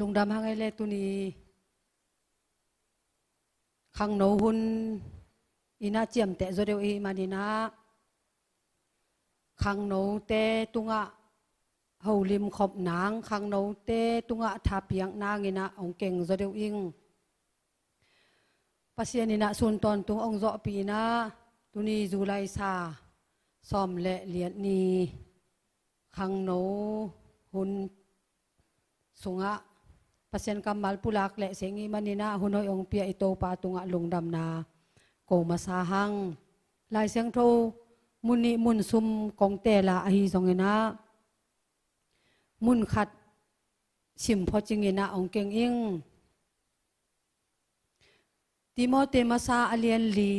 ลุงดำฮังไอเลตุนีขังโนหุนอีน่าเจียมเตะโซเดวอีมานีนะขังโนเตตุงะเฮาลิมขอบนางขังโนเตตุงะทาเพียงนางอีนาองเก่งโซเดวอิงภาษานินาส่วนตอนตุงองจอปีนะตุนีจูไลซาซอมเละเลียนนีขังโนหุนสุงะพัศนคำมัลพุลักเล็กสิงีมันินะหุนอยองพปียอิโตปาตุงะลุงดำนาโกมาสาหังลายเสียงโทมุนิมุนซุมกองเตลาอหิทงเงนะมุนขัดสิมพอจิงเงนะองเก่งอิงติมอเตมาซาอเลียนลี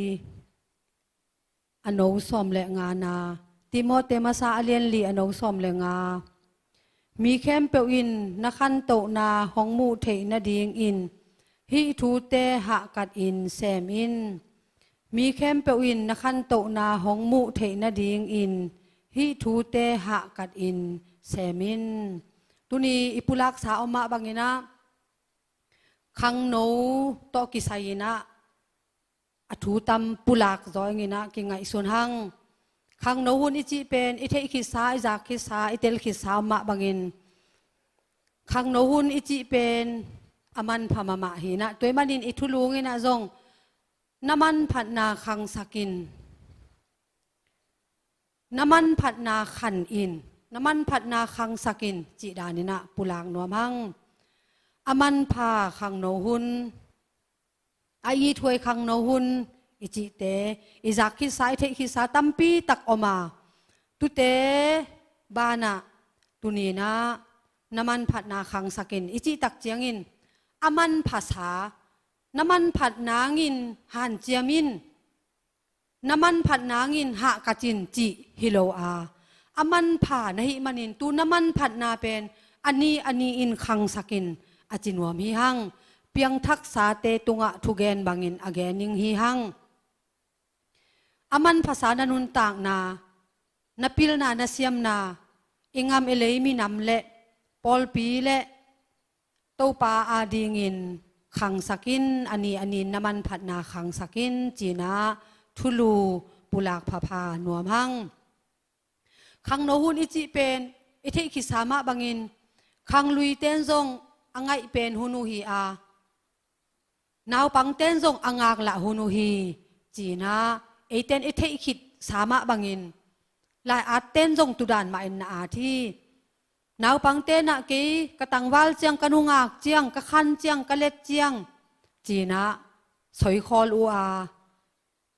อโนซอมเลงานาติมอเตมาซาอเลียนลีอโนซอมเลงามีแคมเปียวอินนักขันโตนาหองมูเทนาดีงอินฮิทูเตหะกัดอินแซมอินมีแคมเปียวอินนักขันโตนาหองมูเทนาดีงอินฮิทูเตหะกัดอินแซมอินตุนีอิปุลักษาอมะบางินะคังโนโตกิไซนะอถูตัมปุลักจอยไงนะกิงไงส่วนหังคังโนวุนอิจิเป็นอิเทอิคิสาอิจักคิสาอิเตลคิสาอมะบางินขังนหุนอิจิเป็นอมันพมามาหินะตัวมันินอิทุลุงนะจงน้ำมันผัดนาขังสกินน้ำมันผัดนาขันอินน้ำมันผัดนาขังสกินจิดานินะปุลางนัวมังอมันพาขังนหุนอายีถวยขังนหุนอิจิเตอิจักขิสายเทขิสาตัมปีตักออกมาตุเตบานะตุนีนะน้ำมันผัดนาคังสกิน อิจิตักเจียงอินอามันภาษาน้ำมันผัดนางินหันเจียมินน้ำมันผัดนางินหะกจินจิฮิโลอาอามันผ่านหิมันินตูน้ำมันผัดนาเป็น อันนี้อันนี้อินคังสกินอจินวมฮิหังเพียงทักษาเตตุงะ ทุเกนบังินอเกนิงฮิหังอามันภาษาดนุนตากนานปิลนานาเซียมนา อิงามเอเลยมีนำเละปอลปีและต้ปาอาดีงินขังสักินอันนี้อันนี้น้ำมันผัดนาขังสักิน จีนาทุลู ปุลากผาพาหนัวมังขังโนหุนอิจิเป็นอิเทคิสามะบังอินขังลุยเต้นซงอังไงเป็นฮุนูฮีอา นาวปังเต้นซงอังักละฮุนูฮีจีนาไอเต้นอิเทคิสามะบังอินลายอาเต้นซงตุดานมาอินนาที่นาวปังเตนักีกระตังวัลเจียงกระนุงากเจียงกระขันเจียงกระเล็ดเจียงจีนะสอยคอลอา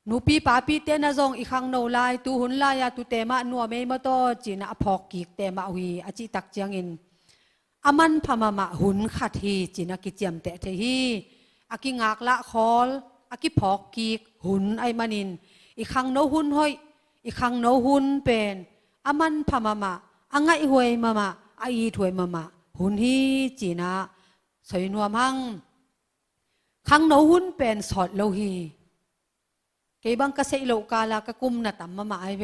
นูปีป้าปีเตนะจงอีขังโนลายตูหุนลายตูเตมะนัวเมมาโตจีนะพอกกีกเตมะวีอจิตักเจียงอินอามันพมามะหุนขัดฮีจีนะกิเจียมเตะเทฮีอากิงากละคอลอากิพอกกีกหุนไอมันินอีขังโนหุนห้อยอีขังโนหุนเป็นอามันพมามะอังไงห่วยมามาไอถวยมามาหุ่นฮีจีนะสวยนัวมังขังนหุ่นเป็นสอดโลฮีเกบังกษตรโลกาลากกุมนะตัมมามาไอเว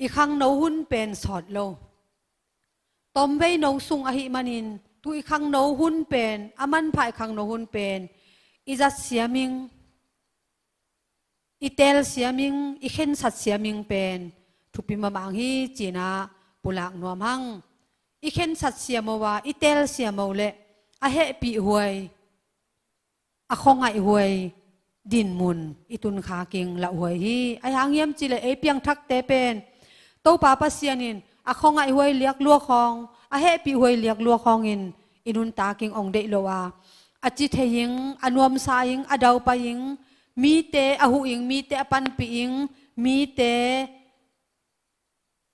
อีขังนหุ่นเป็นสอดโลตอมไว้นสุงอหิมานินทุอีขังนหุ่นเป็นอามันภายขังนหุ่นเป็นอีจัดเสียมิงอีเตลเสียมิงอีเข็นสัตเสียมิงเป็นทุบิีมาบางฮีจีนะปุลักนัวมัง i khen sat sia ma wa i tel sia ma le a he pi huai a khong ai huai din mun i tun kha king la huai hi a hang yam chi le e piang thak te pen to pa pa sia nin a khong ai huai liak lua khong a he pi huai liak lua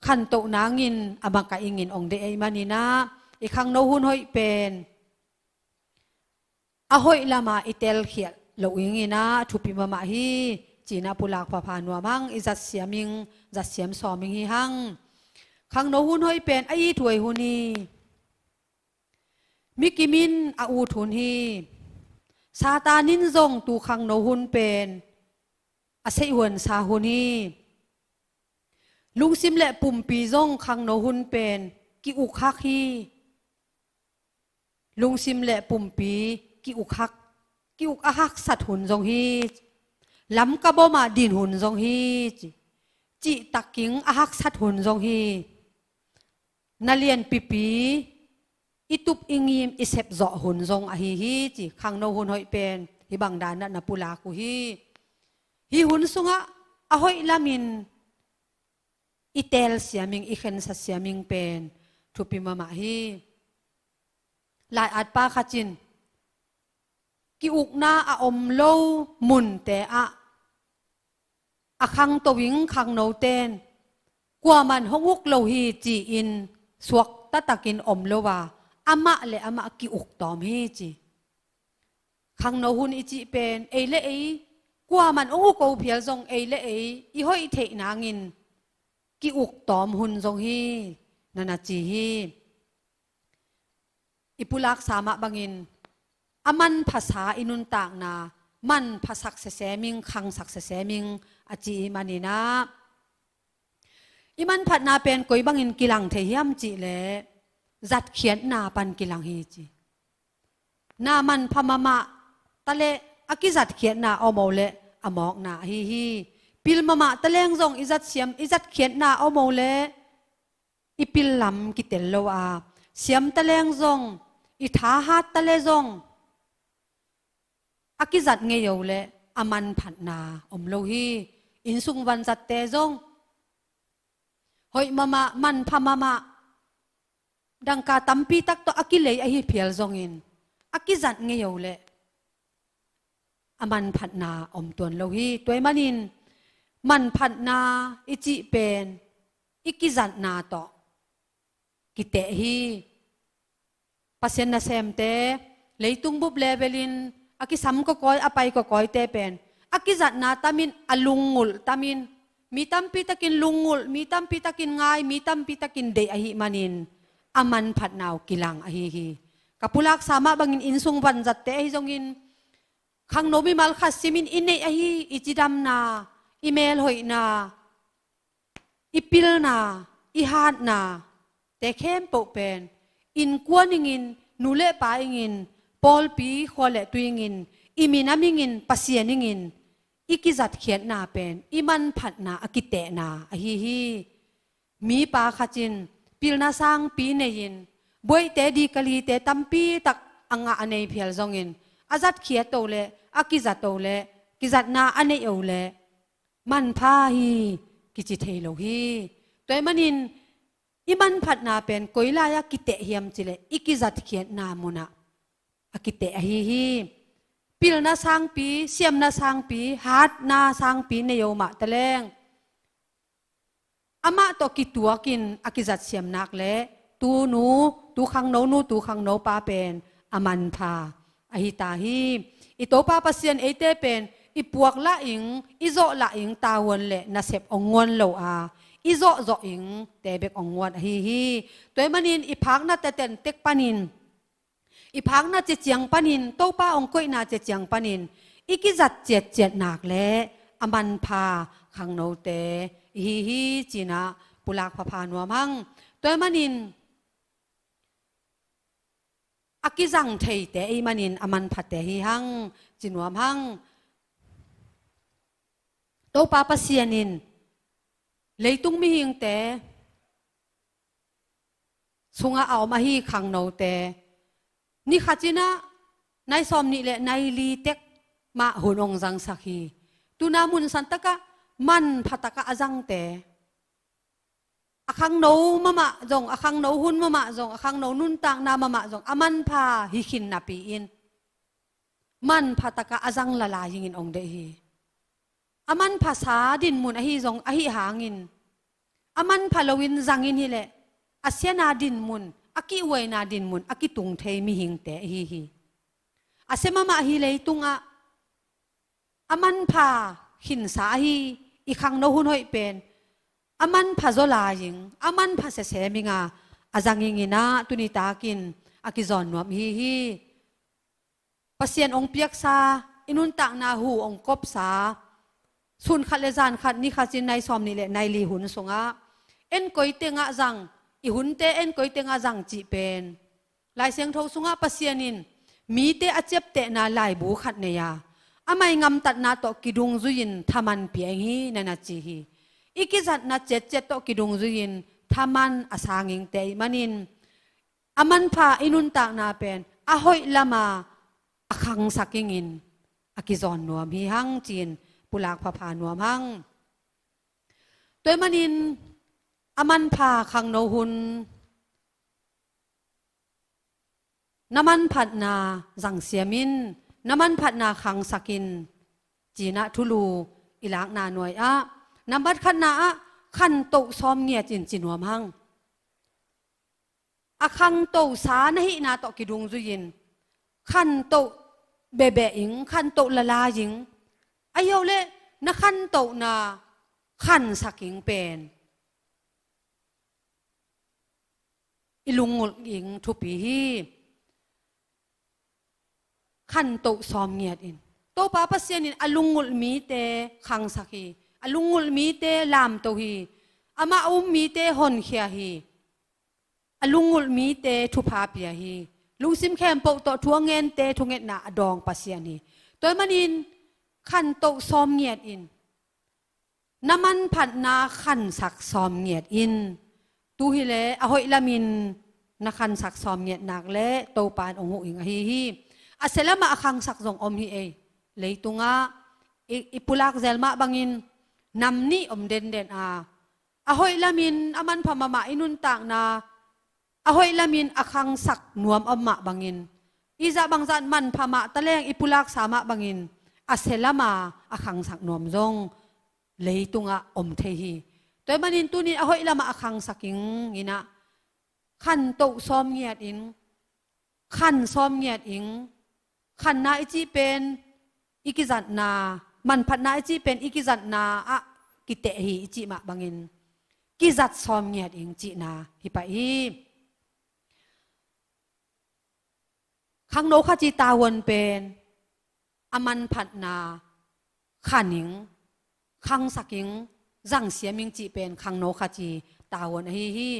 ขันโตนางอินอามังกะอิงินองเดอมานีนะอีขังโนหุนหอยเป็นอหอยลามาอิเตลเขียลอิงินะทุพิมามาฮีจีนาปุลากพะพานวมังอิจัดเสียมิงจัดเสียมสอมิงฮีหังขังโนหุนหอยเป็นไอถวยหุนีมิกิมินอาอูทุนฮีซาตานินจงตูขังโนหุนเป็นอาศัยหวนซาหุนีลุงซิมเละปุ่มปีซ่องคังโนหุนเป็นกิอุกคักฮีลุงซิมเละปุ่มปีกิอุกคักกิอุกอักสัตหุนจงฮีล้ำกระบอมาดินหุนจงฮีจิตักกิงอาักสัตหุนจงฮีนาเลียนปีปีอิตุปอิงยิมอิเซบเจาะหุนจงอฮีฮีจิคังโนหุนหอยเป็นฮิบังดานะนับปุลากุฮีฮีหุนสุงะอหอยลามินอิเตลเสียมิงอิเคนสเสียมิงเป็นทุพิมมาฮีลายอัดป้าขจินกิอุกนาอาอมโลมุนเตะอาคังตวิงคังโนเตนกว่ามันหงุกโลหีจีอินสวกตะตะกินอมโลวาอามะเลอามะกิอุกตอมเฮจีคังโนหุนอิจิเป็นเอเลเอกว่ามันองุกโอเพียลซงเอเลเออีห้อยเทนางินกิอุกตอมหุนทรงฮีนานาจีฮีอิปุลักสามะบังอิน อมันภาษาอินุนตากนามันภาษาเสเสมิงคังสักเสเสมิง อจีมานีนะอิมันผัดนาเป็นกอยบังอินกิลังเทียมจีเลจัดเขียนนาปันกิลังฮีจีนามันพมามะตะเลอากิจัดเขียนนาอมเลอมอกนาฮีฮี pil mama taleng zong izat siam izat khian na o mo le i pil lam ki tel lo a siam taleng zong i tha ha ta le zong akizat nge yo le aman phat na om lo hi in sung van zat te zong hoi mama man pha mama đang cả tấm pi tắc to akile ahi phial zong in akizat nge yo le aman phat na om tuan lo hi toy manin มันพัดนาอิจิเป็นอิกิจันนาต่อกิเตฮีปัสเซนนาเซมเตเลยตุงบุบเลเวลินอากิสัมก็ก้อยอาไปก็ก้อยเตเป็นอากิจันนาตามินอลุงงุลตามินมีตัมพิตากินลุงงุลมีตัมพิตากินง่ายมีตัมพิตากินเดอหิมันินอามันผัดนาวกิลังอหิฮีกับผู้ลักสามารถบังอินอินสุงวันจัดเตอหิจงอินข้างโนมิมัลขัดซิมินอินเนอหิอิจิดัมนา email hoi na ipil na ihat na te khem po pen in kuaning in nule pa ingin pol pi khole tuing in iminaming in pasianing in ikizat khian na pen iman phat na akite na hi hi mi pa khachin pil na sang pi nein boi te di kali te tampi tak anga anei phial zongin azat khia tole akizat tole kizat na anei ole มันพาฮีกิจิเทโลฮีตัวมันินอีมันพัดนาเป็นกุยลายกิเตเฮียมจิเลอีกิจัดเขียนนามุนะอกิเตฮีฮีปิลนาสังปีเสียมนาสังปีฮาดนาสังปีเนโยมะตะแรงอามาตอกิตัวกินอกิจัดเสียมนักเละตูนูตูขังโนนูตูขังโนปาเป็นอมันพาอหิตาฮีอิโตปาปเสียนเอเตเป็นอีปวกละอิงอีโจละอิงตาวนเละนาเสพองวนโลอาอีโจโจอิงแต่เบกองวนฮีฮีตัวมันิน อีพักนาเตเตนเต็กปานินอีพักนาเจจียงปานินโตป้าองก้อยนาเจจียงปานินอีกิจัดเจ็ดเจ็ดหนักเละอมันพาขังโนเตฮีฮีจีนะปุลากพพานัวมังตัวมันินอากิจังเทยแต่อีมันินอมันผัดแต่ฮีหังจีนัวมังตปาปเสียนินเลยตุงมีหิงเตสุงอาเอามาฮีขังโนเตนี่ขจินะนายซอมนิเละนายลีเต็กมาหุนองจังสักฮีตุนามุนสันตะกะมันพัตะกะอจังแตอาขังโนมามะจงอาขังโนหุนมามะจงอาขังโนนุนตังนามามะจงอมันพาฮิขินนาปีอินมันพัตตะกะอจังละลายิงินองเดฮีอามันภาษาดินมุนอหิจงอหิหางินอามันพาลวินจังอินฮิเลอาเซียนาดินมุนอากิอวยนาดินมุนอากิตุงเทมิหิงเตฮิฮิอาเซมามาฮิเลตุงอะอามันพาหินสาฮิอีกครังโนหุนหอยเป็นอามันพาโซลายิงอามันพาเซเซมิงาอาจังอิงินาตุนิตากินอากิจอนนวมฮิฮิปัสเซียนองเปียกซาอินุนตักนาหูองกบซาสุนขัดเลจานขัดนี่ขัดจินในซอมนี่แหละในลีหุนสงะเอ็นก้อยเตงะจังอีหุนเตเอ็นก้อยเตงะจังจีเป็นลายเสียงทงสงะปัสเซียนินมีเตอเจ็บเตนาลายบูขัดเนียะอาไมยงำตัดนาตอกิดุงจุยินทามันเปียงฮีนันจีฮีอีกิจัดนาเจ็ดเจ็ดตอกิดุงจุยินทามันอสางิงเตมันินอามันพาอินุนตากนาเป็นอหอยละมาอคังสักยิงินอกิจอนนัวมีหังจีนุลากผาผาหนัวพังตัวมนิน อมันผาขังโนหุนน้ำมันผัดนาสังเสียมินน้ำมันผัดนาขังสกิน จีนะทุลูอิลักนาหน่วย อะน้ำบัดขันนาะขันโตซ้อมเงียจินจินหัวมังอะขังโตสานะินาตอกิดุงจุยิน ขันโตเบเบอิงขันโตละลายิงอายุเลนักขันโตนาขันสักิงเป็นอีลุงงุลยิงทุปีฮีขันโตซอมเงียดอินโตป้าปัสเซียนินอลุงงุลมีเตขังสักฮีอลุงงุลมีเตลามโตฮีอามาอุมมีเตหอนเขียฮีอลุงงุลมีเต ทุพาเปียฮีลุงซิมแคมโปโตทวงเงินเตทุเงินนาดองปัสเซียนีตัวมันินขันโตซอมเงียดอินน้ำมันผัดนาขันสักซอมเงียดอินตูฮิเลอหอยละมินนักขันสักซอมเงียดหนักเละโตปานองหูอิงฮีฮีอาเซลมาอคังสักจงอมฮีเอ เลยตุงะอิปุลักเซลมาบังอินนำนี่อมเด่นเด่นอาอหอยละมินอามันพมามาอินุนต่างนาอหอยละมินอคังสักนวมอมมะบังอินอิจะบังจันมันพมาตะเลงอิปุลักสามะบังอินอาเซลมาอาขังสักนวมจงเลยตุงะอมเทฮีแต่บมันอินตุนีนอาหอยละมาอาขังสักยิงนินะ ขันโตซ้อมเงียดอินขันซ้อมเงียดอิงขันนาอิจิเป็นอิกิจันนา มันพัดนาอิจิเป็นอิกิจันนา อะกิเตฮีอิจิมาบังอินกิจัดซ้อมเงียดอิงจีนาฮิปะอีขังโนขจีตาวนเป็นอมันพัดนาข้านิงขังสักิงสังเสียมิงจีเป็นขังโนคาจีตาวนฮีฮี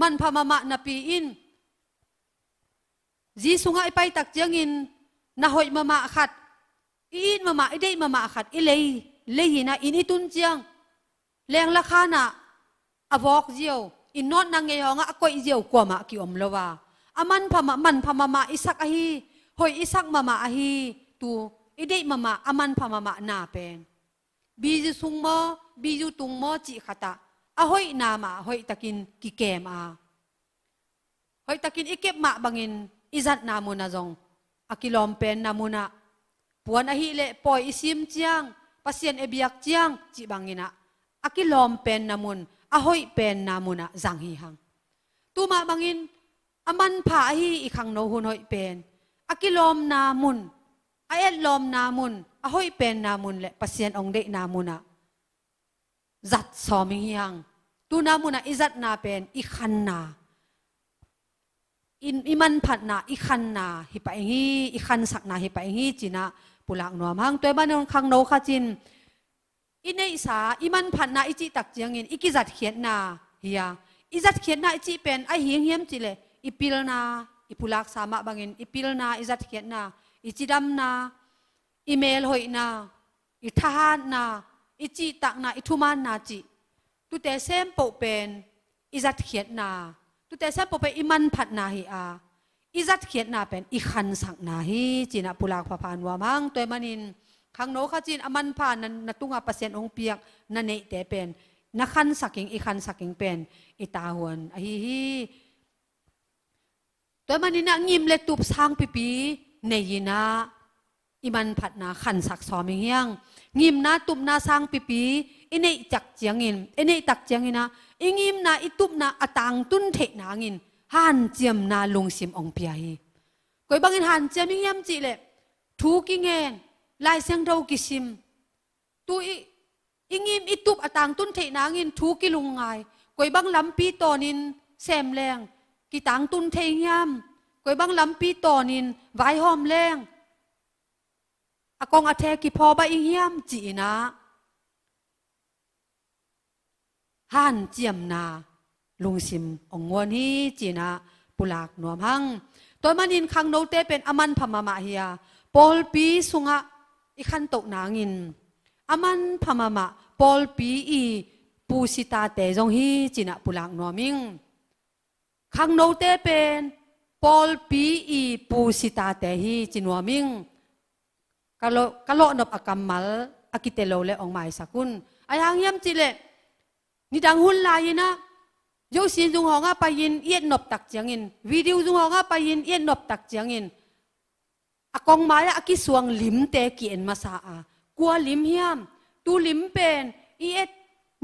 มันพมามะนาปีอินจีสุงไอไปตักเจงอินนาหอยมามะขัดอินมามะออเด้มามะขัดอีเลยเลยนะอินอีตุนเจียงแรงราคานะอวอกเจียวอินนอนนางเงยองะกอยเจียวกว่ามะกิอมเลวะอามันพมามันพมามาอิสักอฮีหอยอิสักมามาอฮีตู idei mama aman pha mama na pen biju sung mo biju tung mo chi khata ahoi na ma hoi takin ki kem a takin ikep ma bangin izat na mu na jong akilom pen na mu na puan a le poi isim chiang pasien e chiang chi bangina akilom pen na mun ahoi pen na mu na jang hi hang tu ma bangin aman pha hi ikhang no hun hoi pen akilom na mun ayat lom namun ahoy pen namun le pasien ong de namuna zat soming yang tu namuna izat na pen ikhan na in iman phat na ikhan na hi pa hi ikhan sak na hi pa hi china pulak nuam hang toy ban ong khang no kha chin inei sa iman phat na ichi tak chiang in ikizat khiat na hiya izat khiat na ichi pen a hiang hiam chile ipil na ipulak sama bangin ipil na izat khiat na อิจิดัมนาอีเมลหอยนาอิทหารนาอิจิตักนาอิทุมานนาจิตุเตเซมปเป็นอิจัดเขียนนาตุเตเซมปเป็นอิมันผัดนาฮีอาอิจัดเขียนนาเป็นอิขันสักนาฮีจินะปุลากพพานวามังตัวมันินขังโนข้าจีนอมันผ่านนันตุงาเปเซนองเปียกนันเนเตเป็นนักขันสักิงอีขันสักิงเป็นอิตาหวนอฮีฮีตัวมันินักงิมเลตุบสัางปีปีในยีนาอิมันผัดนาขันสักสอมเงี้ยงงิมนาตุบนาสร้างปีปีอินเนจักเจียงอินอินเนตักเจียงอินะอิงิมนาอิตุบนาอตังตุนเทนางินหันเจียมนาลงซสมองเปียก้อยบางอินหันเจียมเงี้ยมจีเลยทูกิเงนลายเสียงเรากิซิมตุอิอิงิมอิตุบอตังตุนเทนางินทูกิลุงไงก้อยบางลำปีตอนินแซมแรงกิตังตุนเทงยมก้อยบังลำปีต่อนินไว้หอมแรงอากงอาเทกิพอใบอิงเฮียมจีนะห่านเจียมนาลุงซิมองงวนฮีจีนะปุลากหนวมหังตัวมันินคังโนเตเป็นอมันพมามาเฮียปอลปีสุงะอีขันตกนางินอมันพมามาปอลปีอีปูสิตาเตจงฮีจีนะปุลากหนวมิงคังโนเตเป็น Paul P.E. pu si ta te hi chinua ming kalo kalo nop akamal akitelo le ong mai sakun ayang yam chile ni dang hun la yina yo sin dung ho nga pa yin yet nop tak chiang in video dung ho nga pa yin yet nop tak chiang in akong mai aki suang lim te ki en masa a kwa lim hiam tu lim pen i et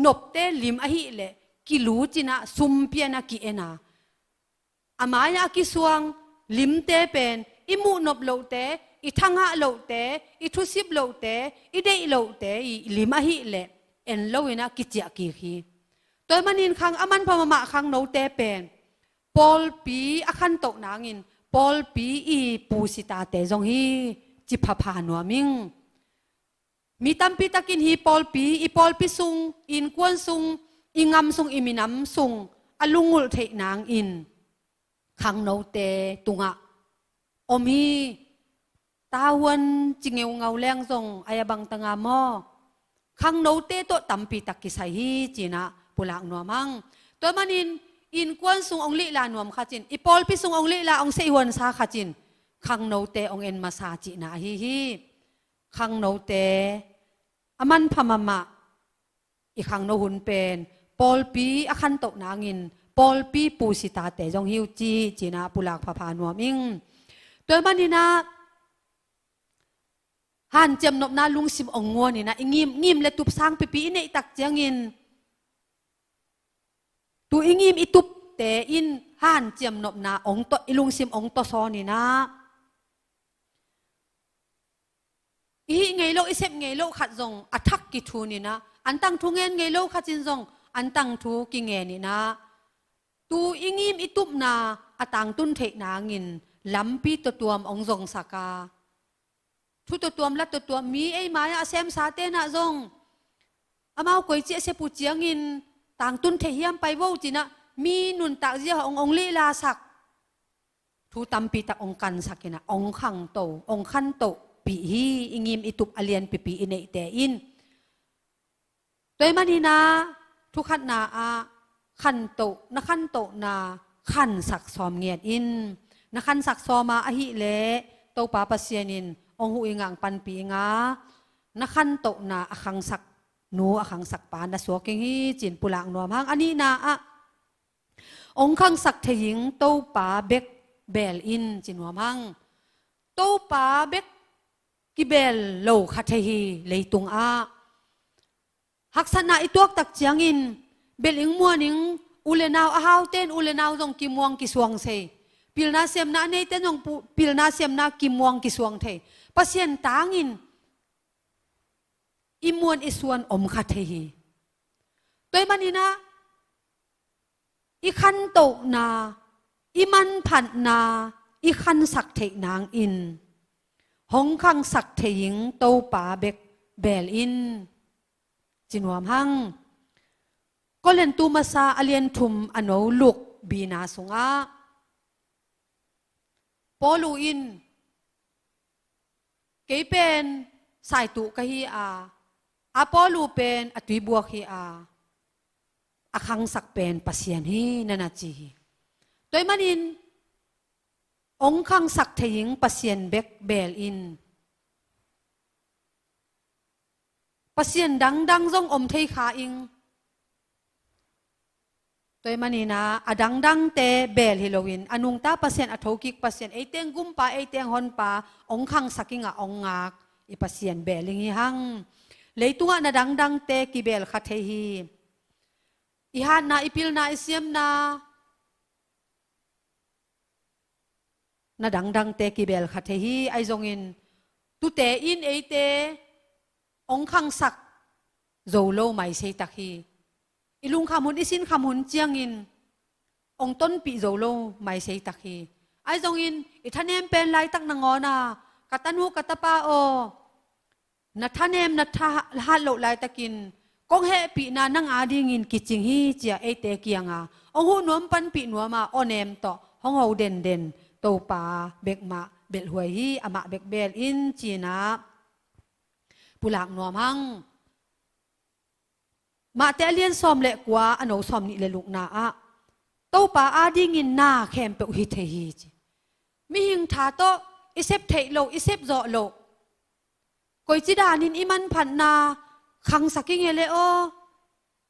nop te lim a hi le ki lu china sum pian a ki ena อามายาีกิสวงลิมเตเป็นอิมูนบโลเตอิทังหะโลเตอิทุสิบโลเตอิเดโลเตอิลิมาฮิเลเอ็นโลวินะกิจยากิฮีตัวมันนินคังอามันพมมาคังโนเตเป็นปอลปีอาคันตกนางินปอลปีอีปูสิตาเตจงฮีจิพพานัวมิงมีตัมปิตะกินฮีปอลปีอีปอลปีสุงอินกวนสุงอิงามสุงอิมินามสุงอลุงุลเทนางอินขังโนเตตุงะอมีตาวันจิงเงาเงาแรงทรงอายบังตังามอขังโนเตโตตัมปีตักกิสซฮีจีนะปุลักนัวมังตัวมันินอินควนสุงองลีลานวมขจินอีปอลพิสุงองลีลาองเซฮวนซาขจินขังโนเตองเอ็นมาซาจินะฮีฮีขังโนเตอมันพมามะอีขังโนหุนเป็นปอลปีอคันโตนางิน Paul pi pu si ta te jong hiu chi chi na pu lak pha pha nuo ming tôi man ni na han chem nop na lung sim ong ngon ni na ingim ngim le tup sang pi pi ne tak chang in tu ingim itup te in han chem nop na ong to ilung sim ong to so ni na ý ngay lo isep ngay lo khát zong attack ki thu ni na an tang thu ngen ngay lo khát chin zong an tang thu ki nge ni na ตูอิงิมอิตุบนาอต่างตุนเทนางินลำปีตัวตัวมองจงสากาทุตัวตัวมละตัวตัวมีไอ้มาอาเซมสาเตนะจงอามาก๋วยเจี๊ยเสปูเจียงิน ต่างตุนเทียมไปว่าจีนะมีนุนตักเจียององลีลาสัก ทุตัมปีตักองกันสักนะองขังโตองขันโตปีฮีอิงิมอิตุบอเลียนปีปีอินเอเตอินตัวมันนี่นะทุกขันนาอาขันโตนะขันโตนาขันสักซอมเงียดอินนะขันสักซอมาอหิเลโตปาปเสียนิน องหูอิงังปันปีงานะขันโตนาอคังสัก นูอคังสักปานนะสวกิงฮีจินปุลังนวมหังอันนี้นาอะองคังสักเทยิงโตปาเบกเบลอินจินวมหัง โตปาเบกกิเบลโลคาเทฮี เลยตุงอาหักสนะอีตัวตักเจียงอินเบลิงมัวนิงอุเลนาวอาฮาวเต้นอุเลนาวตรงกิมวงกิสวงเซปิลนาเซมนาเนเต้นตรงปิลนาเซมนากิมวงกิสวงเทปัสเซนตางินอิมวนอิสวนอมคาเทฮีตัวมันนี่นะอีขันโตนาอีมันผันนาอีขันสักเทนางอินหงขังสักเทยิงโตป่าเบกเบลอินจินวามหังก็เล่นตูมาซาอเลียนทุมอันเอลุกบีนาสุงะาปอลูอินเกเป็นสายตุกะฮีอาอาปอลูเป็นอตุยบวกฮีอาอาคังสักเป็นปัสยานฮีนันจีตัวมันอินองคังสักเทยิงปัสยานเบกเบลอินปัสยานดังดังรงอมเทยขาอิง toy manina adang dang te bel hiloin anung ta pasien athokik pasien eiteng gumpa eiteng honpa ongkhang sakinga ongak i pasien beling hi hang leitunga na dang dang te ki bel kha hi i na ipil na isiam na na dang dang te ki bel kha the hi ai zong in tu te in eite ongkhang sak zo mai sei takhi hi อลุงขามุนอีสินขามุนเจียงอิน องต้นปีโจโลไม่เสียตักฮีไอ้จงอินอีท่านเอ็มเป็นไรตักนางอนะกตันหูกตาปาโอนัทท่านเอ็มนัทฮัลโหลไรตะกินกงเฮปีนานังอาด่งอินกิจิงฮีเจียเอเตกียงอาองหูนวมปันปีนวมาออนเอมต่อห้องเอาเด่นเด่น โตปาเบกมาเบลหวยฮีอามาเบกเบลอินจีนาปุลักนวมังมาแต่เลียนซอมเละกว่าอนุอาซอมนี่เลลุกนาอะต้าป้าอดีงินนาเข้มเปอุฮิเทฮีจมิหิงทาโตอิเซปเทโลอิเซปโจโลกอยจีดานินอิมันผันนาขังสักิเงเลโอ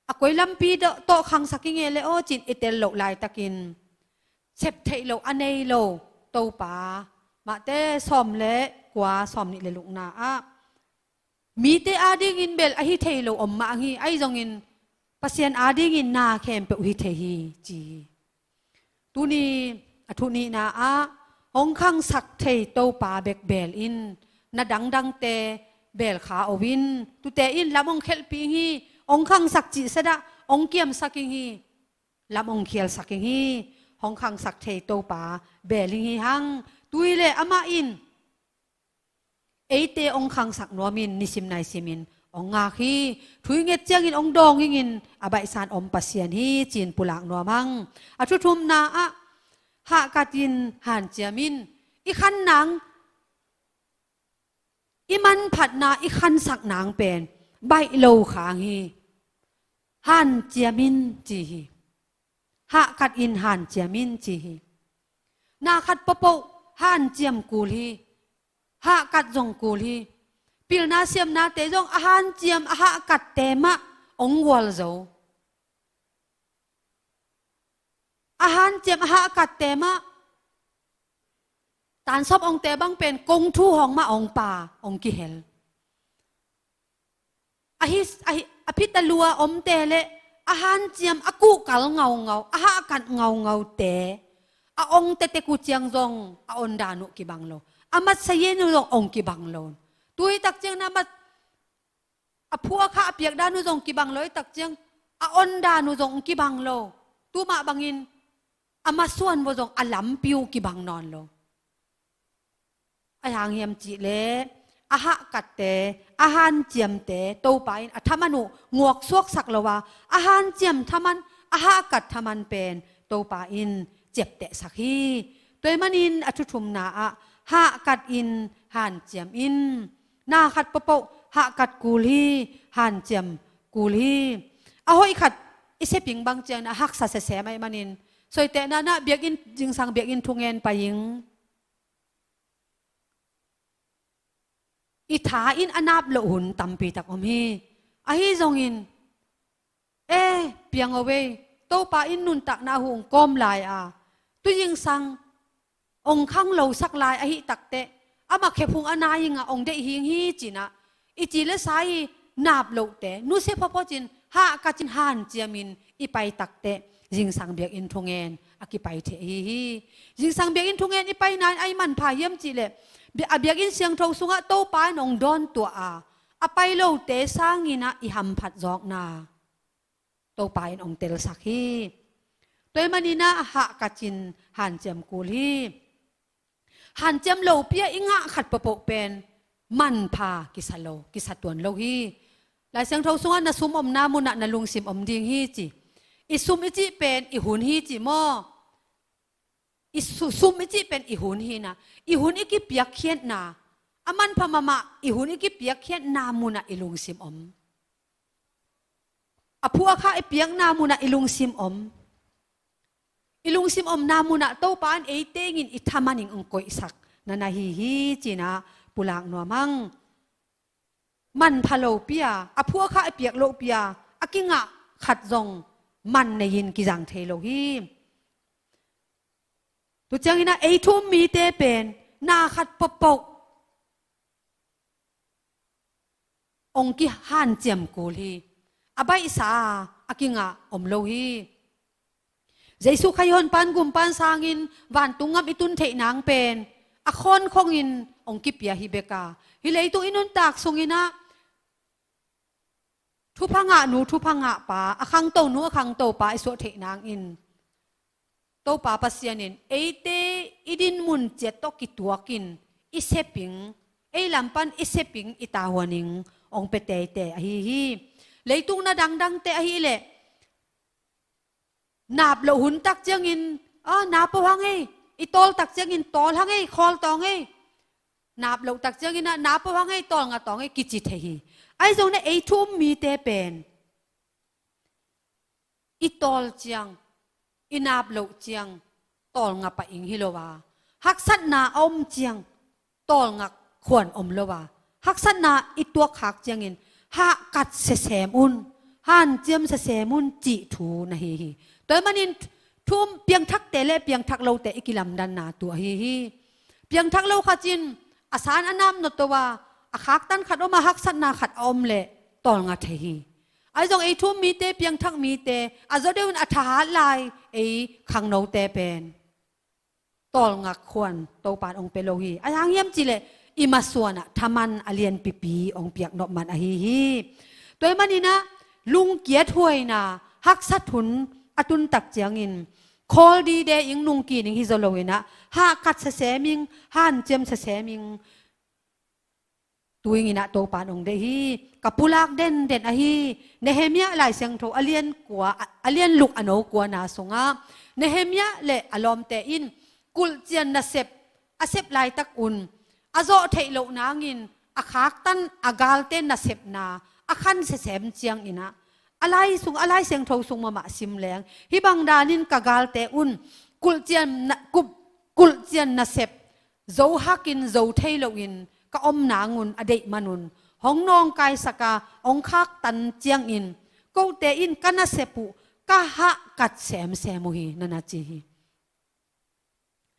อะกอยลำปีโตขังสักิเงเลโอจินอิเตลโลลายตะกินเซปเทโลอเนโลเต้าป้ามาแต่ซอมเละกว่าซอมนี่เลลุกนาอะมีแต่อาดิ้งินเบลอหิเทโลอมมาฮีไอจงอินปัสยานอาดิ้งินนาเข้มเปอุหิเทหีจีตุนีอทุนีนาอาองคังสักเทโตปาเบกเบลอินนาดังดังเตเบลขาอวินตุเตอินลำองเคลปิงฮีองคังสักจีเสดะองเกียมสักิงฮีลำองเคลสักิงฮีองคังสักเทโตปาเบลิงฮีฮังตุยเลอามาอินเอเตองคังสักนัวมินนิสิมนายสิมินองงาฮีถุยเงเจียงินองดองงินอบัยสานอมปัสเซียนฮีจีนปุลักนัวมังอาชุทุมนาอะหากาตินหันเจียมินอีขันนางอีมันผัดนาอีขันสักนางเป็นใบโลขางฮีหันเจียมินจีฮีหากกัดอินหันเจียมินจีฮีนาขัดปะปุหันเจียมกูลฮี hạ cắt dòng cù hi pil na xem na tế dòng a han chiêm a hạ cắt tế mà ông wal dấu a han chiêm a hạ cắt tế mà tàn sop ông tế băng pen công thu hong mà ông pa ông ki hel a hi a hi a phi ta lua om tế lệ a han chiêm a cụ cắt ngầu ngầu a hạ cắt ngầu ngầu tế a ông tế tế cụ chiang dòng a on đà nụ ki bang lo amat sayen ulong ong kibanglon tui tak jeng namat apua kha apiak da nu jong kibanglo tak jeng a on da nu jong kibanglo tu ma bangin ama suan bo jong alam piu kibang non lo ayang yam chi le aha kat te ahan chiam te to pain athamanu nguak suak sak lo wa ahan chiam thaman aha kat thaman pen to pain เจ็บแตะสักฮีตัวมันอินอชุชุมนาอะหะกัดอินหันเจียมอินนาขัดปะปะหะกัดกูลีหันเจียมกูลีเอาหอยขัดอิเสปิงบางเจียนหักสะเสะไม่มันินสวยแต่นานะเบียกอินจึงสังเบียกอินทุงเงินไปยิงอิถาอินอนาบละหุนตัมปีตักอมีอฮีจงอินเอเปียงเอาไว้โตปาอินนุนตักนาหุงก้มลายอาตุยิงสังองข้างเราสักลายอหิตักเตะอามาเขพุงอนายิงอ่ะองได้หิงฮีจินะอีจีเลสัยนาบโลกเตะนู้เซพพอจินฮากาจินฮานเจียมินอีไปตักเตะยิงสังเบียกอินทุงเงินอากิไปเทฮีฮยิงสังเบียกอินทุงเงินอีไปนานไอมันพาย่มจีเลยเบียเบียกอินเสียงทงสุงะโตปานองดอนตัวอาอาไปโลกเตะสร้างยินะอีหัมผัดจอกนาโตปานองเตลสักฮีตัวมันนี่นะฮากาจินฮานเจียมกูลีหันเจมโลเปียอิงะขัดปะโปเป็นมันพากิสโลกิสตวนโลฮีหลายเสียงเท่าสุวรรณซุมอมนามุนันลุงสิมอมดิงฮีจีอิซุมอิจิเป็นอิหุนฮีจีมออิซุมอิจิเป็นอิหุนฮีนะอิหุนอิกิเปียกเขียนนาอามันพมามะอิหุนอิกิเปียกเขียนนามุนันลุงสิมอมอภูอาคาออเปียกนามุนันลุงสิมอมอิลุงซิมอมนามุนะโตปานเอเตงินอิทามันิงองโกอิสักนันฮีฮีจีนาปุลางนัวมังมันพะโลเปียอะพัวคาเปียกโลเปียอะกิงะขัดจงมันในยินกิจังเทโลฮีตุจังอินาเอทุมมีเตเป็นนาขัดปปกองกิฮันเจียมกูลีอะใบสาอะกิงะอมโลฮี Giêsu khai hôn pan gum pan sangin van tungam itun thei nang pen a khon khongin ong kipia hi beka hi lei tu inun tak sungina thu phanga nu thu phanga pa a khang to nu a khang to pa iso thei nang in to pa pasianin eite idin mun che to ki tuakin iseping ei lampan iseping itawaning ong petei te hi hi leitung na dangdang te hi le นับเราหุ่นตักเจียงอินอ๋านับปะวังไงอีตอลตักเจียงอินตอลหังไงคอลตองไงนับเราตักเจียงอินนับปะวังไงตอลงาตองไงกิจิเทฮีไอ้ตรงนี้ไอ้ทุ่มมีเตเป็นอีตอลเจียงอินับเราเจียงตอลงาปะอิงฮิโลวาหักสัตนาอมเจียงตอลงาขวนอมโลวาหักสันนาอีตัวขากเจียงอินหักกัดเสแสมุนหันเจียมเสแสมุนจิถูนะฮีตตวมันนทุ่มเพียงทักเตเล่เพียงทักเราแต่อีกลำดันนาตัวฮีฮีเพียงทักเราขจินอาสานอนามนตัวอาคักตันขัดอมาฮักสันนาขัดอมเละตองอาเทฮีไอ้จงไอ้ทุ่มมีเตเพียงทักมีเตอาจจะเดินอัฐาลายไอ้ขังเราเตเป็นตองอาควรตัวปานองเปโลฮีไอ้ทางเยี่ยมจีเลอิมาส่วนอะทามันอเลียนปีปีองเปียกนอกมันอฮีฮีตัวมันนี่นะลุงเกียรถวยนะฮักสัตุน atun tak chiang in call di de ing nung ki ning hi zoloina ha kat sa seming han chem sa seming tuing ina to panong de hi kapulak den den a hi nehemia lai seng tho alien kwa alien luk ano kwa na songa nehemia le alom te in kul chian na sep a sep lai tak un azo thei lo nangin akhak tan agal te na sep na akhan se sem chiang ina alai sung alai seng tho sung mama ma sim leng hi bang danin kagal te un kul chian na kup kul chian na sep zo hakin zo thailo in ka om na ngun adei manun hong nong kai saka ong khak tan chiang in ko te in kana sepu ka ha kat sem semu hi nana chi hi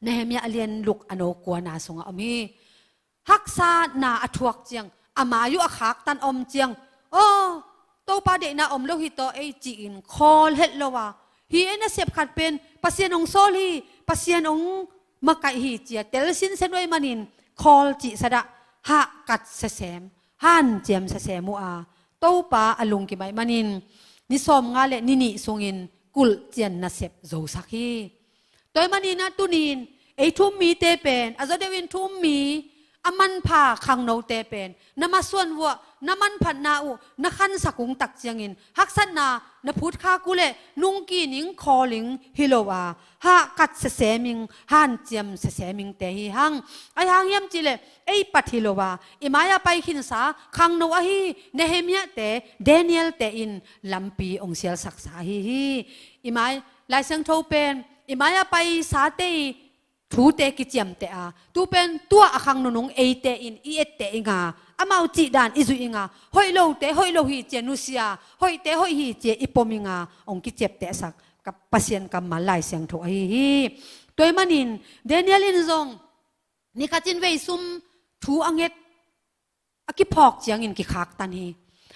nehemia alien luk ano kwa na sunga ami haksa na athuak chiang amayu akhak tan om chiang oh ตัวปาเดน่าอมโลหิตโตเอจีอินคอลเฮลโลวาฮีเอ็นเสียบขัดเป็นปัสยานองโซลีปัสยานองมะไกฮีเจียเตลสินเซนไวมานินคอลจีสระฮะกัดเสแสมฮันเจียมเสแสมัวโตัวปาอลุงกิไมมานินนิสอมงาเลนินิสุงินกุลเจียนนาเสีบโจสักฮีตัวมันินนะตุนินไอทุ่มมีเตเป็นอาจจะเดวินทุ่มมีอมันพาขังโนเตเป็นนมาส่วนวัวนมันพันนาอุนักขันสักุงตักเจียงิน ฮักสันนานพุทธข้ากุเล นุงกีนิงคอลิงฮิโลวาฮะกัดเสเสมิงฮันเจียมเสเสมิงเตหิฮังไอฮังเยี่ยมจิเลไอปัทฮิโลวาอิมายาไปขินสาขังโนอฮี เนเฮมียเตเดเนียลเตอิน ลัมปีองเซียลสักสาฮีฮีอิมายลายเซียงโทเป็นอิมายาไปสาเต thu te ki chiam te a tu pen tua akhang nu nong ei te in i et te inga amau chi dan izu inga hoi lo te hoi lo hi che nu sia hoi te hoi hi che ipominga ong ki chep te sak ka pasien ka malai siang tho hi hi toy manin daniel in zong ni ka chin vei sum thu anget a ki phok chiang in ki khak tan hi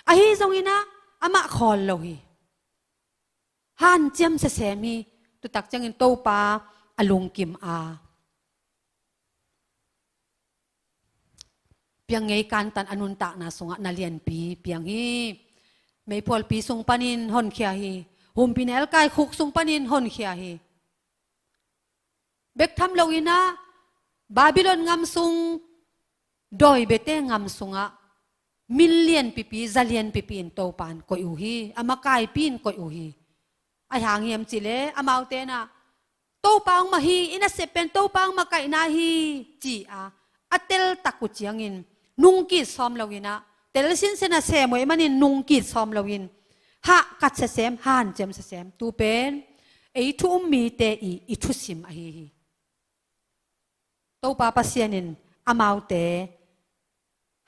a hi zong ina ama khol lo hi han chem se se mi tu tak chang in to pa alung kim a piang ei kantan anun tak na sunga na lian pi piang hi mei pol pi sung panin hon khia hi hum pinel kai khuk sung panin hon khia hi bek tham lawina babylon ngam sung doi bete ngam sunga million pipi zalian pipi in to pan koi uhi amakai pin koi uhi ai cile, amau tena. amaute na to pang ma hi ina sepen to pang ma kai na hi chi à, atel taku chiang in, nung ki som lau ina, tel sin sen a sem, mo mani nung ki som lau in, ha kat se sem han jem se sem tu pen ei thu mi te i i thu sim a hi hi to pa pa sianin amau te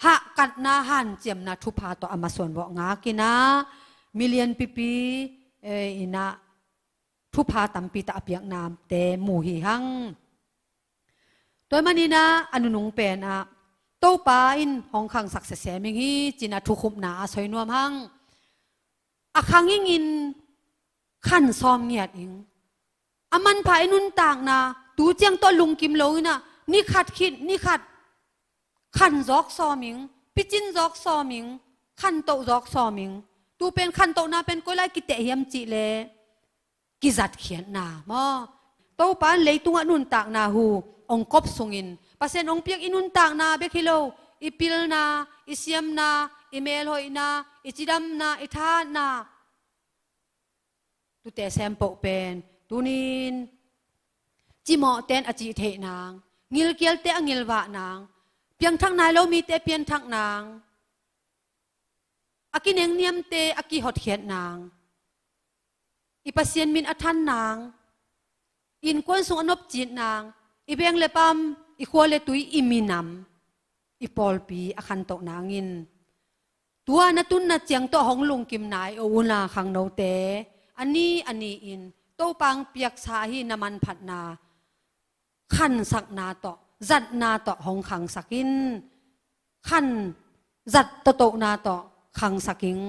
ha kat na han jem na thu pha to amason bo nga kina million pp eh, ina ทุพาตัมปีตาอภิยกนามเตหมู่หิหังตัวมันนี่นะ อนุนุงเป็นอ่ะโตปาอินห้องขังสักเสียมิงฮีจินาทุคุบนาสอยนวมหัง อะคังยิ่งอิน ขั้นซ้อมเงียดอิงอามันพายนุนต่างนะตูเจียงตัวลุงกิมโลนะ นี่ขัดคิด นี่ขัด ขันจอกซอมิงพิจินจอกซอมิงขันโตจอกซอมิงตูเป็นขันโตนาเป็นก้อยไล่กิเตะเฮียมจิเลกิจัดเขียนนาม่อเต้าปานเลยตุงอนุนตากนาหูองกบสงินภาษาองเปียกอินุนตากนาเบคิโลอีพิลนาอีเซียมนาอีเมลหอยนาอีจิดัมนาอีทานาตุเตแซมโปเป็นตุนินจิมอเตนอจิเทนางงิลเกลเตองิลวะนางเพียงทักนายเรามีเตเพียงทักนางอากิเนงเนียมเตอากิหดเขียนนางอีปัสเซียนมินอัทันนางอินกวนสุงอนบจีนางอีเบงเลปัมอีควาเลตุยอิมินมอีพอลปีอาคันโตนางินตัวนัตุนนาเจียงโตหงลุงกิมนายอุนาขังโนเตอันนี้อันนี้อินโตปังเปียกสาฮีน้ำมันผัดนาขันสักนาโตจัดนาโตหงขังสักินขันจัดโตโตนาโตขังสักิง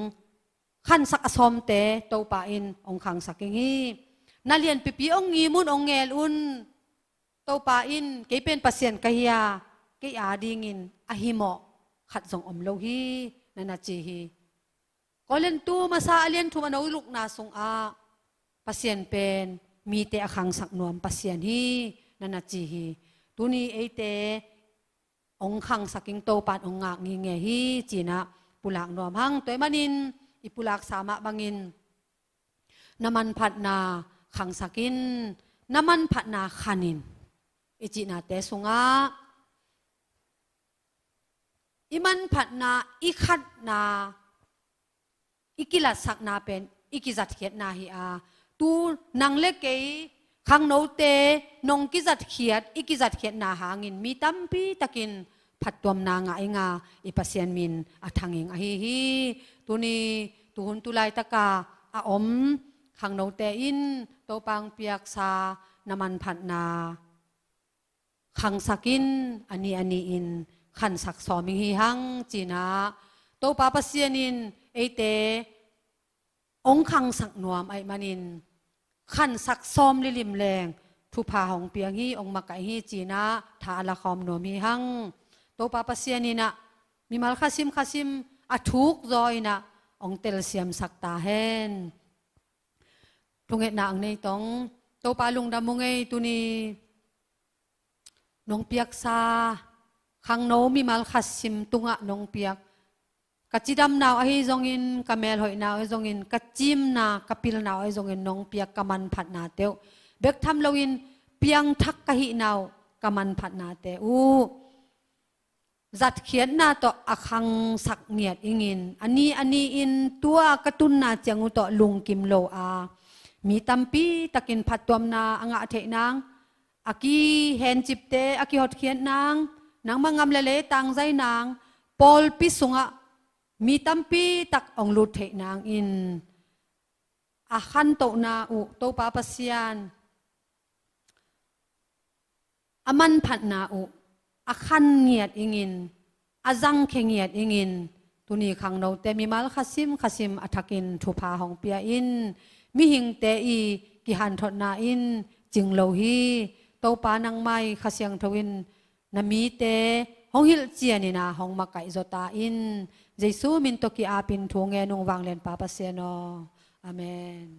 khăn sắc xóm te tàu pa in ông khang sắc kinh hi na liền pipi ông nghi mun ông nghe un tàu pa in cái pen pasien kahia cái à ding in ahimo khát zong om lâu hi na na chi hi có lên tu mà sa liền thu mà nấu lục na sung a pasien pen mi te khang sắc nuam pasien hi na na chi hi tu ni ấy te ông khang sắc kinh tàu pa ông ngạc nghi nghe hi chỉ na pulak nuông hang tuệ manin อิปุลักสามะบังอินน้ำมันผัดนาขังสักินน้ำมันผัดนาขันินอิจินาเตสุงะอิมันผัดนาอิขัดนาอิกิลัสักนาเป็นอิกิจัดเขียดนาฮิอาตูนังเล็กเกขังโนเตนงกิจัดเขียดอิกิจัดเขียดนาหางิน มีตั้มปีตะกินผัดตัวนางไงา อีพัียนมินอัทังอิงอ่ิฮีตัวนี้ตัวหุ่นตัวลายตะกาอาอมขังนเตอินโตปังเปียกซาน้ำมันผัดนาขังสักินอันนี้อันนี้อินขันสักสอมิงฮีหังจีนาโตปาปัียนินเอเตองขังสักนวมไอมันินขันสักซอมลิลิมแรงทุพาของเปียงฮีองมาไกฮีจีนาทาละคอมนวมฮีหัง to papa sian na mi mal khasim khasim a thuk zoi na ong tel siam sakta hen tunget na ang nay, tong to pa lung ngay mungei tu ni nong piak sa khang no mi mal khasim tunga nong piak kachidam na, ahi zongin kamel na, naw zongin kachim na kapil naw zongin nong piak kaman pat na teu bek tham lawin piang thak kahi naw kaman pat na te u จัดเขียนหน้าต่ออคังสักเงียดอิงินอันนี้อันนี้อินตัวกระตุนนาเจียงอุต่อลุงกิมโลอามีตัมปีตะกินผัดตัวนาอ่างเทนางอากีเห็นจิบเตอากีหดเขียนนางนางมังงำเลเลตังใจนางปอลปิสุงะมีตัมปีตักองลุดเทนางอินอาขันโตนาอุโตปาปเซียนอามันผัดนาอุอาันเงียดอิงินอาจังเคงเงียดอิงินตุนีขังเรเตมีมาลขัสิมขัสิมอัฐกินทุพาของเปียอินมิหิงเตอีกิหันทนาอินจึงโลหฮีเต้าปานังไม้ขัเสียงทวินนามีเตหงหิลเจียนีนะหงมาไกจตาอินเจสูมินตกิอาปินทวงเงนุงวางเลนปาปเสนออเมน